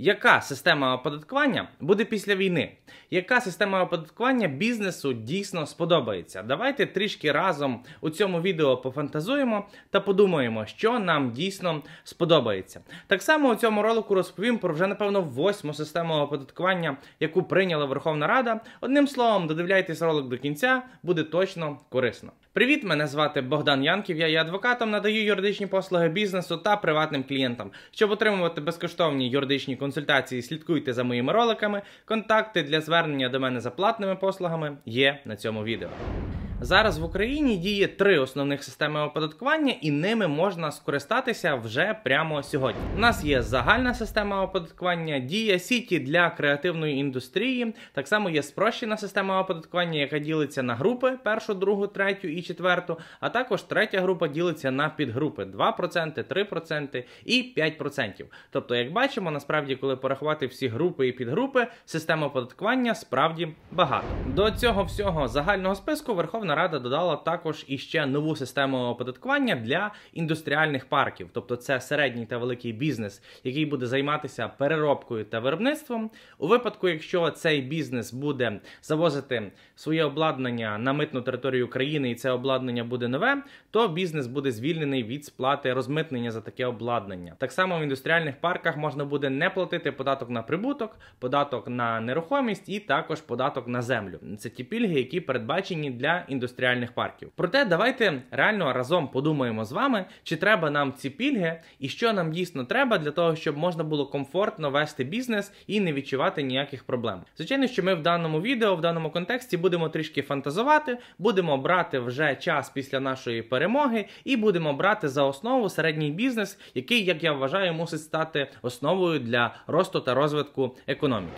Яка система оподаткування буде після війни? Яка система оподаткування бізнесу дійсно сподобається? Давайте трішки разом у цьому відео пофантазуємо та подумаємо, що нам дійсно сподобається. Так само у цьому ролику розповім про вже напевно восьму систему оподаткування, яку прийняла Верховна Рада. Одним словом, додивляйтесь ролик до кінця, буде точно корисно. Привіт, мене звати Богдан Янків. Я є адвокатом, надаю юридичні послуги бізнесу та приватним клієнтам. Щоб отримувати безкоштовні юридичні консультації, слідкуйте за моїми роликами. Контакти для звернення до мене за платними послугами є на цьому відео. Зараз в Україні діє три основних системи оподаткування, і ними можна скористатися вже прямо сьогодні. У нас є загальна система оподаткування, дія сіті для креативної індустрії. Так само є спрощена система оподаткування, яка ділиться на групи: першу, другу, третю і четверту. А також третя група ділиться на підгрупи: 2%, 3% і 5%. Тобто, як бачимо, насправді, коли порахувати всі групи і підгрупи, система оподаткування справді багато. До цього всього загального списку Верховна. Верховна Рада додала також іще нову систему оподаткування для індустріальних парків, тобто це середній та великий бізнес, який буде займатися переробкою та виробництвом. У випадку, якщо цей бізнес буде завозити своє обладнання на митну територію країни, і це обладнання буде нове, то бізнес буде звільнений від сплати розмитнення за таке обладнання. Так само в індустріальних парках можна буде не платити податок на прибуток, податок на нерухомість і також податок на землю. Це ті пільги, які передбачені для індустріальних індустріальних парків. Проте давайте реально разом подумаємо з вами, чи треба нам ці пільги і що нам дійсно треба для того, щоб можна було комфортно вести бізнес і не відчувати ніяких проблем. Звичайно, що ми в даному відео, в даному контексті будемо трішки фантазувати, будемо брати вже час після нашої перемоги і будемо брати за основу середній бізнес, який, як я вважаю, мусить стати основою для росту та розвитку економіки.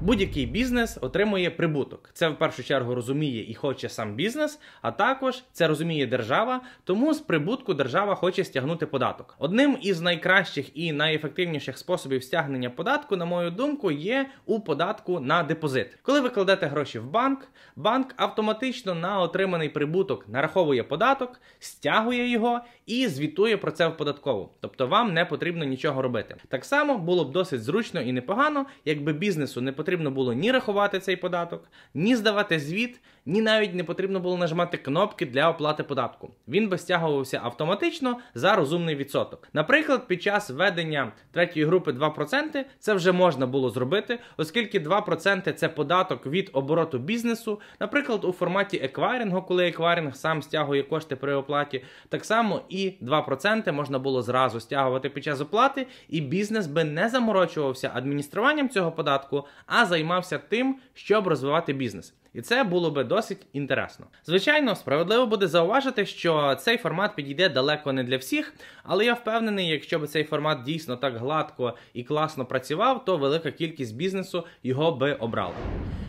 Будь-який бізнес отримує прибуток. Це в першу чергу розуміє і хоче сам бізнес, а також це розуміє держава, тому з прибутку держава хоче стягнути податок. Одним із найкращих і найефективніших способів стягнення податку, на мою думку, є у податку на депозит. Коли ви кладете гроші в банк, банк автоматично на отриманий прибуток нараховує податок, стягує його і звітує про це в податкову. Тобто вам не потрібно нічого робити. Так само було б досить зручно і непогано, якби бізнесу не потрібно потрібно було ні рахувати цей податок, ні здавати звіт, ні, навіть не потрібно було нажимати кнопки для оплати податку. Він би стягувався автоматично за розумний відсоток. Наприклад, під час введення третьої групи 2% це вже можна було зробити, оскільки 2% це податок від обороту бізнесу. Наприклад, у форматі еквайрингу, коли еквайринг сам стягує кошти при оплаті, так само і 2% можна було зразу стягувати під час оплати, і бізнес би не заморочувався адмініструванням цього податку, а займався тим, щоб розвивати бізнес. І це було би досить інтересно. Звичайно, справедливо буде зауважити, що цей формат підійде далеко не для всіх, але я впевнений, якщо б цей формат дійсно так гладко і класно працював, то велика кількість бізнесу його би обрала.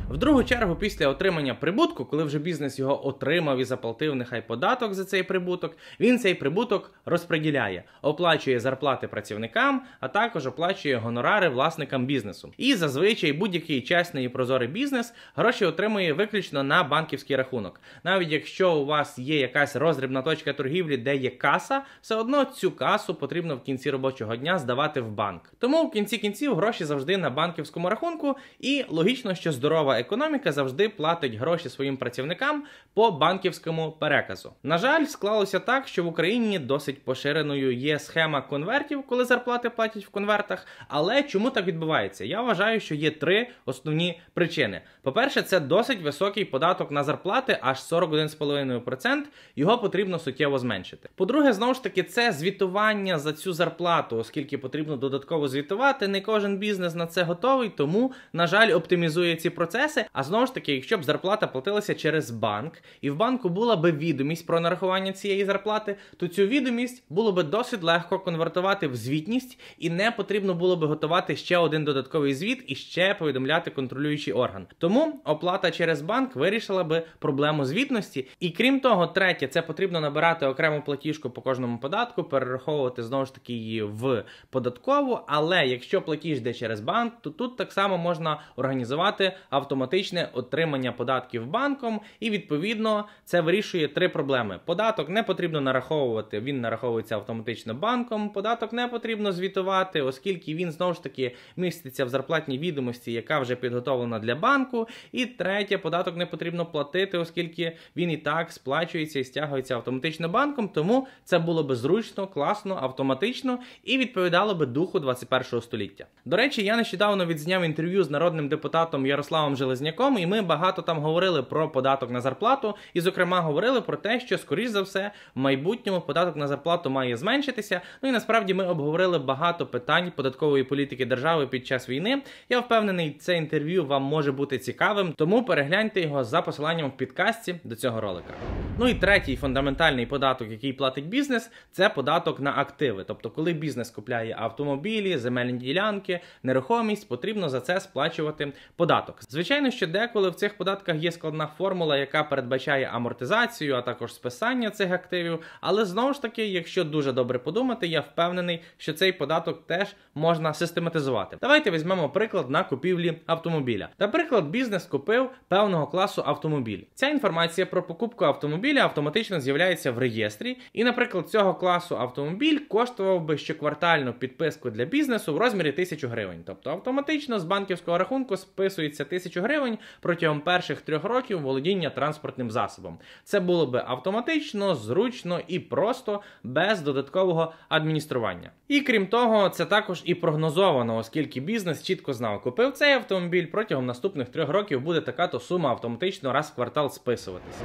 В другу чергу, після отримання прибутку, коли вже бізнес його отримав і заплатив, нехай податок за цей прибуток, він цей прибуток розподіляє, оплачує зарплати працівникам, а також оплачує гонорари власникам бізнесу. І зазвичай будь-який чесний і прозорий бізнес гроші отримує виключно на банківський рахунок. Навіть якщо у вас є якась розрібна точка торгівлі, де є каса, все одно цю касу потрібно в кінці робочого дня здавати в банк. Тому в кінці кінців гроші завжди на банківському рахунку, і логічно, що здорова економіка завжди платить гроші своїм працівникам по банківському переказу. На жаль, склалося так, що в Україні досить поширеною є схема конвертів, коли зарплати платять в конвертах. Але чому так відбувається? Я вважаю, що є три основні причини: по-перше, це досить високий податок на зарплати, аж 41,5%. Його потрібно суттєво зменшити. По-друге, знову ж таки, це звітування за цю зарплату, оскільки потрібно додатково звітувати. Не кожен бізнес на це готовий, тому на жаль, оптимізує ці процеси процеси. А знову ж таки, якщо б зарплата платилася через банк, і в банку була би відомість про нарахування цієї зарплати, то цю відомість було би досить легко конвертувати в звітність, і не потрібно було би готувати ще один додатковий звіт і ще повідомляти контролюючий орган. Тому оплата через банк вирішила би проблему звітності. І крім того, третє, це потрібно набирати окрему платіжку по кожному податку, перераховувати знову ж таки її в податкову. Але якщо платіж йде через банк, то тут так само можна організувати автоматично автоматичне отримання податків банком, і відповідно це вирішує три проблеми: податок не потрібно нараховувати, він нараховується автоматично банком. Податок не потрібно звітувати, оскільки він знову ж таки міститься в зарплатній відомості, яка вже підготовлена для банку. І третє, податок не потрібно платити, оскільки він і так сплачується і стягується автоматично банком. Тому це було би зручно, класно, автоматично і відповідало би духу 21 го століття. До речі, я нещодавно відзняв інтерв'ю з народним депутатом Ярославом Железняком, і ми багато там говорили про податок на зарплату. І, зокрема, говорили про те, що, скоріш за все, в майбутньому податок на зарплату має зменшитися. Ну і насправді ми обговорили багато питань податкової політики держави під час війни. Я впевнений, це інтерв'ю вам може бути цікавим, тому перегляньте його за посиланням в підкасті до цього ролика. Ну і третій фундаментальний податок, який платить бізнес, це податок на активи. Тобто, коли бізнес купляє автомобілі, земельні ділянки, нерухомість, потрібно за це сплачувати податок. Звичайно, що деколи в цих податках є складна формула, яка передбачає амортизацію, а також списання цих активів. Але знову ж таки, якщо дуже добре подумати, я впевнений, що цей податок теж можна систематизувати. Давайте візьмемо приклад на купівлі автомобіля. Наприклад, бізнес купив певного класу автомобіль. Ця інформація про покупку автомобіля автомобіля автоматично з'являється в реєстрі, і, наприклад, цього класу автомобіль коштував би щоквартальну підписку для бізнесу в розмірі 1000 гривень. Тобто автоматично з банківського рахунку списується 1000 гривень протягом перших трьох років володіння транспортним засобом. Це було би автоматично, зручно і просто, без додаткового адміністрування. І крім того, це також і прогнозовано, оскільки бізнес чітко знав, купив цей автомобіль протягом наступних трьох років буде така то сума автоматично раз в квартал списуватися.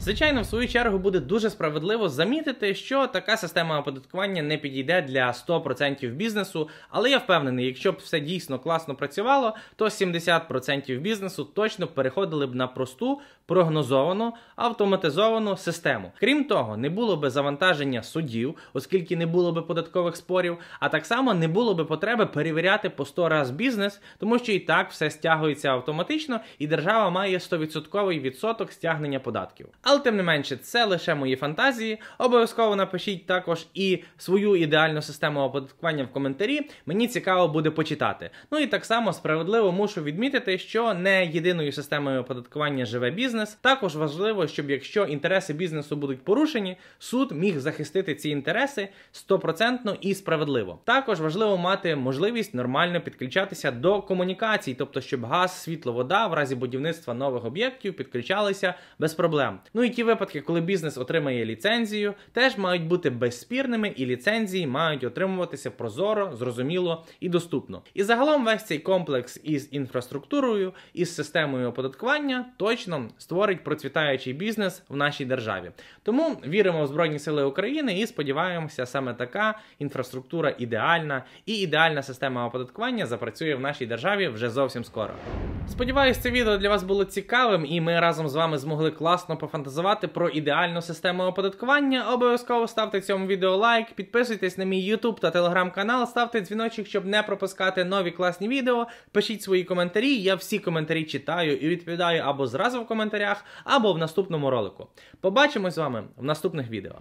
Звичайно, свою чергу буде дуже справедливо замітити, що така система оподаткування не підійде для 100% бізнесу. Але я впевнений, якщо б все дійсно класно працювало, то 70% бізнесу точно переходили б на просту прогнозовану автоматизовану систему. Крім того, не було би завантаження судів, оскільки не було б податкових спорів, а так само не було би потреби перевіряти по 100 раз бізнес, тому що і так все стягується автоматично, і держава має 100% відсоток стягнення податків. Але тим не менше, менше, це лише мої фантазії. Обов'язково напишіть також і свою ідеальну систему оподаткування в коментарі. Мені цікаво буде почитати. Ну і так само справедливо мушу відмітити, що не єдиною системою оподаткування живе бізнес. Також важливо, щоб якщо інтереси бізнесу будуть порушені, суд міг захистити ці інтереси стопроцентно і справедливо. Також важливо мати можливість нормально підключатися до комунікацій, тобто щоб газ, світло, вода в разі будівництва нових об'єктів підключалися без проблем. Ну і ті випадки випадки, коли бізнес отримає ліцензію, теж мають бути безспірними, і ліцензії мають отримуватися прозоро, зрозуміло і доступно. І загалом весь цей комплекс із інфраструктурою із системою оподаткування точно створить процвітаючий бізнес в нашій державі. Тому віримо в Збройні Сили України і сподіваємося, саме така інфраструктура ідеальна і ідеальна система оподаткування запрацює в нашій державі вже зовсім скоро. Сподіваюсь, це відео для вас було цікавим, і ми разом з вами змогли класно пофантазувати про ідеальну систему оподаткування. Обов'язково ставте цьому відео лайк, підписуйтесь на мій YouTube та телеграм-канал, ставте дзвіночок, щоб не пропускати нові класні відео. Пишіть свої коментарі. Я всі коментарі читаю і відповідаю або зразу в коментарях, або в наступному ролику. Побачимось з вами в наступних відео.